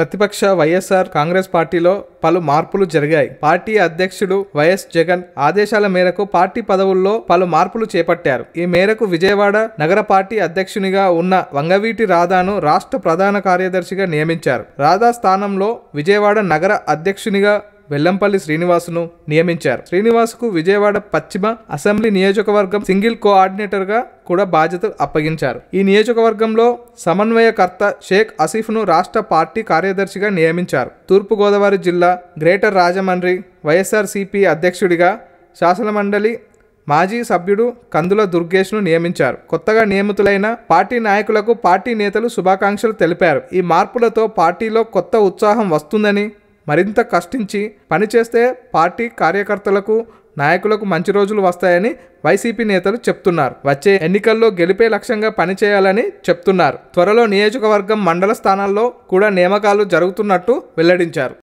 ప్రతిపక్ష వైఎస్ఆర్ కాంగ్రెస్ పార్టీలో పలు మార్పులు జరిగాయి పార్టీ అధ్యక్షుడు వైఎస్ జగన్ ఆదేశాల మేరకు పార్టీ పదవుల్లో పలు మార్పులు చేపట్టారు ఈ మేరకు విజయవాడ నగర పార్టీ అధ్యక్షునిగా ఉన్న వంగవీటి రాధాను రాష్ట్ర ప్రధాన కార్యదర్శిగా నియమించారు రాధా స్థానంలో విజయవాడ నగర అధ్యక్షునిగా వెల్లంపల్లి శ్రీనివాసును నియమించారు శ్రీనివాసుకు విజయవాడ పశ్చిమ అసెంబ్లీ నియోజకవర్గం సింగిల్ కోఆర్డినేటర్గా కూడా బాధ్యత అప్పగించారు ఈ నియోజకవర్గంలో సమన్వయకర్త షేక్ అసీఫ్ను రాష్ట్ర పార్టీ కార్యదర్శిగా నియమించారు తూర్పుగోదావరి జిల్లా గ్రేటర్ రాజమండ్రి వైఎస్ఆర్సీపీ అధ్యక్షుడిగా శాసనమండలి మాజీ సభ్యుడు కందుల దుర్గేష్ను నియమించారు కొత్తగా నియమితులైన పార్టీ నాయకులకు పార్టీ నేతలు శుభాకాంక్షలు తెలిపారు ఈ మార్పులతో పార్టీలో కొత్త ఉత్సాహం వస్తుందని మరింత కష్టించి పనిచేస్తే పార్టీ కార్యకర్తలకు నాయకులకు మంచి రోజులు వస్తాయని వైసీపీ నేతలు చెప్తున్నారు వచ్చే ఎన్నికల్లో గెలిపే లక్ష్యంగా పనిచేయాలని చెప్తున్నారు త్వరలో నియోజకవర్గం మండల స్థానాల్లో కూడా నియామకాలు జరుగుతున్నట్టు వెల్లడించారు